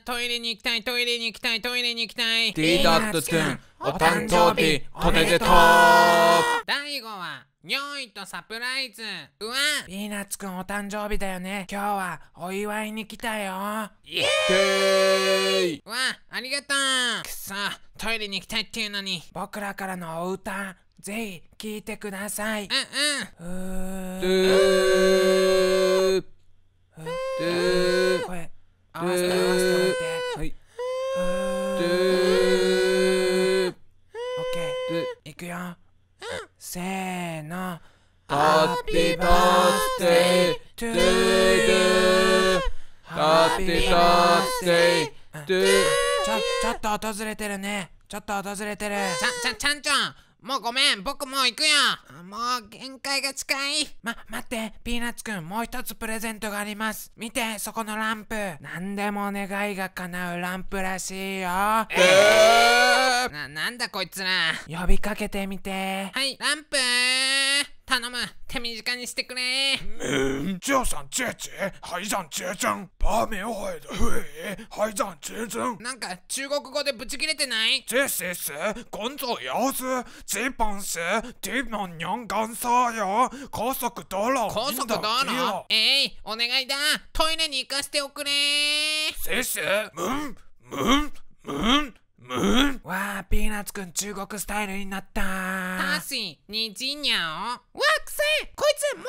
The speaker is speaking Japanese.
トイレに行きたいトイレに行きたいトイレに行きたい T ダットくんお誕生日おめでとう第5話尿意とサプライズうわピーナッツくんお誕生日だよね今日はお祝いに来たよイエーイうわありがとうくそトイレに行きたいっていうのに僕らからのお歌ぜひ聞いてくださいうんうんうーオッケーいくよせーのハッピーバースデートゥドゥハッピーバースデートゥちょちょっと訪れてるねちょっと訪れてるちゃんちゃんちゃんちゃんもうごめん、僕もう行くよ。もう限界が近い。ま、待って、ピーナッツくん、もう一つプレゼントがあります。見て、そこのランプ。何でも願いが叶うランプらしいよ。えー、な、なんだこいつら。呼びかけてみて。はい、ランプ頼む手短にしてくれんじゃさんちえちえはいざんちェちゃんバーメンをはいだふえはいざんちェちゃんなんか中国語でブチ切れてない这是是工作要事这本是ン面人間さよ高速道路高速道路えいお願いだトイレに行かせておくれせせムんムンムンピーナッツくん中国スタイルになったたしにじにゃおわくせこいつ